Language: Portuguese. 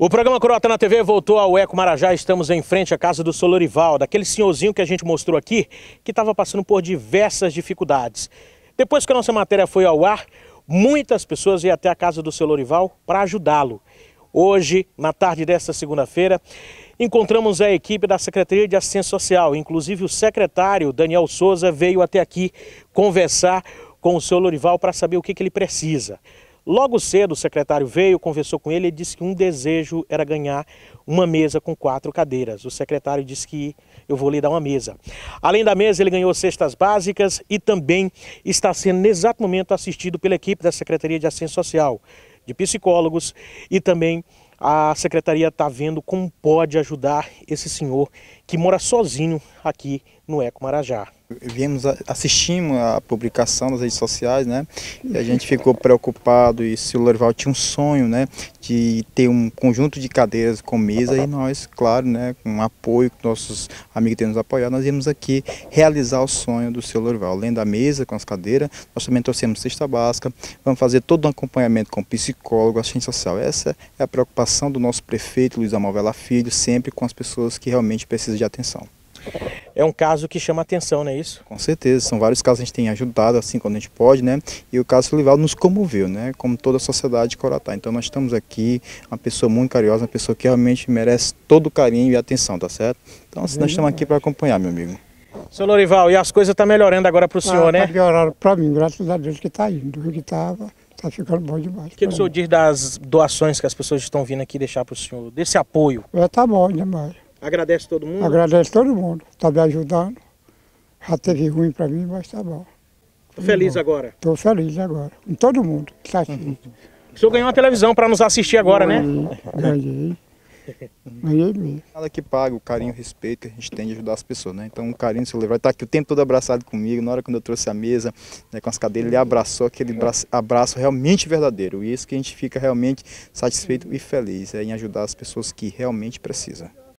O programa Croata na TV voltou ao Eco Marajá. Estamos em frente à casa do Solorival, daquele senhorzinho que a gente mostrou aqui, que estava passando por diversas dificuldades. Depois que a nossa matéria foi ao ar, muitas pessoas iam até a casa do Solorival para ajudá-lo. Hoje, na tarde desta segunda-feira, encontramos a equipe da Secretaria de Assistência Social. Inclusive, o secretário Daniel Souza veio até aqui conversar com o seu Lorival para saber o que, que ele precisa. Logo cedo, o secretário veio, conversou com ele e disse que um desejo era ganhar uma mesa com quatro cadeiras. O secretário disse que eu vou lhe dar uma mesa. Além da mesa, ele ganhou cestas básicas e também está sendo, nesse exato momento, assistido pela equipe da Secretaria de Assistência Social, de psicólogos e também a secretaria está vendo como pode ajudar esse senhor que mora sozinho aqui no Eco Marajá. Viemos, assistimos a publicação nas redes sociais, né? E a gente ficou preocupado e se o Lorival tinha um sonho, né? De ter um conjunto de cadeiras com mesa e nós, claro, né? Com apoio que nossos amigos têm nos apoiado, nós íamos aqui realizar o sonho do seu Lorival. Além da mesa com as cadeiras, nós também trouxemos cesta básica, vamos fazer todo um acompanhamento com psicólogo, assistente social. Essa é a preocupação do nosso prefeito, Luiz Amor Filho, sempre com as pessoas que realmente precisam de atenção é um caso que chama atenção, não é isso? Com certeza, são vários casos que a gente tem ajudado assim quando a gente pode, né? E o caso Livaldo nos comoveu, né? Como toda a sociedade de Coratá. Então nós estamos aqui, uma pessoa muito carinhosa, uma pessoa que realmente merece todo o carinho e atenção, tá certo? Então assim, nós estamos aqui para acompanhar, meu amigo. Seu Lorival, e as coisas estão tá melhorando agora para o senhor, ah, né? Tá Melhoraram para mim, graças a Deus que está indo, que estava... Está tá ficando bom demais. O que, que o senhor diz das doações que as pessoas estão vindo aqui deixar para o senhor, desse apoio? Está é, bom demais. Agradece todo mundo? Agradece todo mundo. Está me ajudando. Já teve ruim para mim, mas está bom. Estou feliz bom. agora? Estou feliz agora. Com todo mundo está aqui. O senhor ganhou uma televisão para nos assistir agora, ganhei, né? Ganhei. Ganhei mesmo. Nada que paga o carinho e o respeito que a gente tem de ajudar as pessoas, né? Então o carinho do senhor Levi está aqui o tempo todo abraçado comigo. Na hora que eu trouxe a mesa né, com as cadeiras, ele abraçou aquele abraço realmente verdadeiro. E isso que a gente fica realmente satisfeito e feliz é em ajudar as pessoas que realmente precisam.